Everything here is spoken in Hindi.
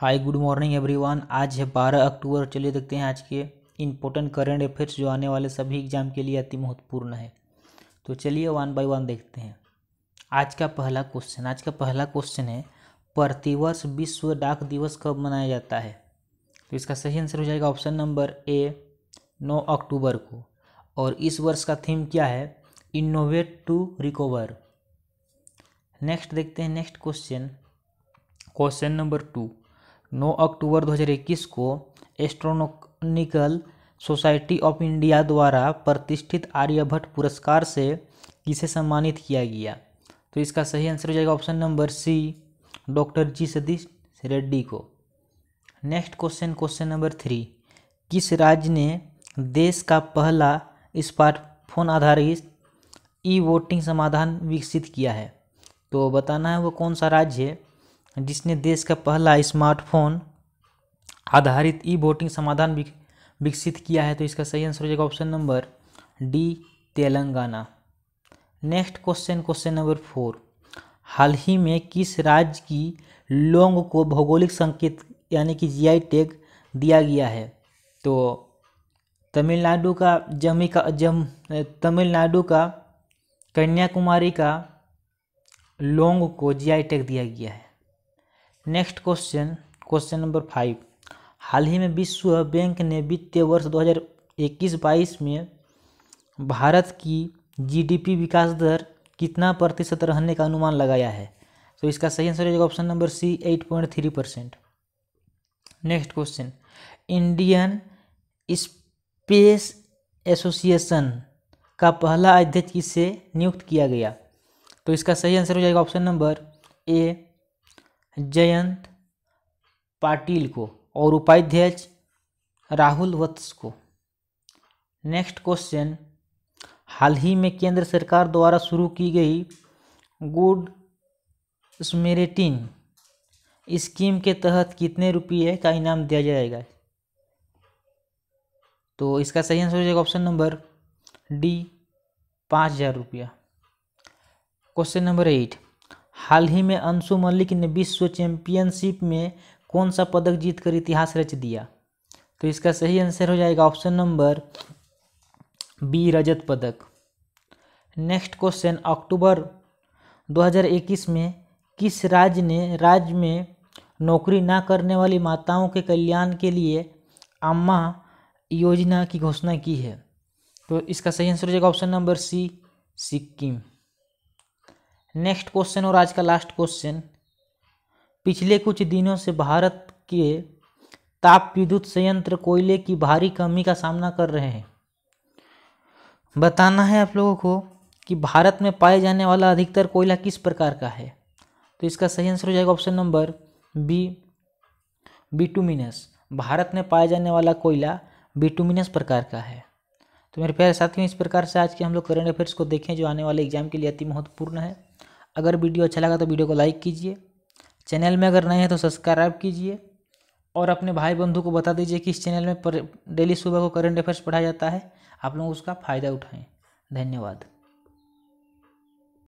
हाय गुड मॉर्निंग एवरीवन आज है बारह अक्टूबर चलिए देखते हैं आज के इम्पोर्टेंट करंट अफेयर्स जो आने वाले सभी एग्जाम के लिए अति महत्वपूर्ण है तो चलिए वन बाय वन देखते हैं आज का पहला क्वेश्चन आज का पहला क्वेश्चन है प्रतिवर्ष विश्व डाक दिवस कब मनाया जाता है तो इसका सही आंसर हो जाएगा ऑप्शन नंबर ए नौ अक्टूबर को और इस वर्ष का थीम क्या है इनोवेट टू रिकवर नेक्स्ट देखते हैं next question question number two 9 अक्टूबर 2021 को एस्ट्रोनोनिकल सोसाइटी ऑफ इंडिया द्वारा प्रतिष्ठित आर्यभट्ट पुरस्कार से किसे सम्मानित किया गया तो इसका सही आंसर हो जाएगा option number C doctor G Satish Reddy को next question question number three किस राज्य ने देश का पहला स्मार्टफोन आधारित ई वोटिंग समाधान विकसित किया है तो बताना है वो कौन सा राज्य है जिसने देश का पहला स्मार्टफोन आधारित ई वोटिंग समाधान विकसित किया है तो इसका सही आंसर हो जाएगा option number D Telangana next question question number four हाल ही में किस राज्य की लोंग को भौगोलिक संकेत यानी कि जीआई टैग दिया गया है तो तमिलनाडु का जमी का जम तमिलनाडु का कन्याकुमारी का लोंग को जीआई टैग दिया गया है next question question number five हाल ही में विश्व बैंक ने वित्तीय वर्ष 2021-22 में भारत की जीडीपी विकास दर कितना प्रतिशत रहने का अनुमान लगाया है तो इसका सही आंसर हो option number C eight point three percent next question Indian space association का पहला अध्यक्ष किसे नियुक्त किया गया तो इसका सही आंसर हो जाएगा option number A Jayant Patil को और उपाध्यक्ष राहुल वत्स को नेक्स्ट क्वेश्चन हाल ही में केंद्र सरकार द्वारा शुरू की गई गुड स्मेरेटिन स्कीम के तहत कितने रुपये का इनाम दिया जाएगा तो इसका सही आंसर हो जाएगा ऑप्शन नंबर डी पाँच हज़ार रुपया क्वेश्चन नंबर एट हाल ही में अंशु मलिक ने विश्व चैंपियनशिप में कौन सा पदक जीतकर इतिहास रच दिया तो इसका सही आंसर हो जाएगा ऑप्शन नंबर बी रजत पदक नेक्स्ट क्वेश्चन अक्टूबर 2021 में किस राज्य ने राज्य में नौकरी ना करने वाली माताओं के कल्याण के लिए अम्मा योजना की घोषणा की है तो इसका सही आंसर हो जाएगा option number C Sikkim next question और आज का लास्ट क्वेश्चन पिछले कुछ दिनों से भारत के ताप विद्युत संयंत्र कोयले की भारी कमी का सामना कर रहे हैं बताना है आप लोगों को कि भारत में पाए जाने वाला अधिकतर कोयला किस प्रकार का है तो इसका सही आंसर हो जाएगा option number B bituminous Bharat में पाया जाने वाला कोयला बिटूमिनस प्रकार का है तो मेरे प्यारे साथियों इस प्रकार से आज के हम लोग करंट अफेयर्स को देखें जो आने वाले एग्जाम के लिए अति महत्वपूर्ण है अगर वीडियो अच्छा लगा तो वीडियो को लाइक कीजिए चैनल में अगर नए हैं तो सब्सक्राइब कीजिए और अपने भाई बंधु को बता दीजिए कि इस चैनल में डेली सुबह को करंट अफेयर्स पढ़ाया जाता है आप लोग उसका फ़ायदा उठाएँ धन्यवाद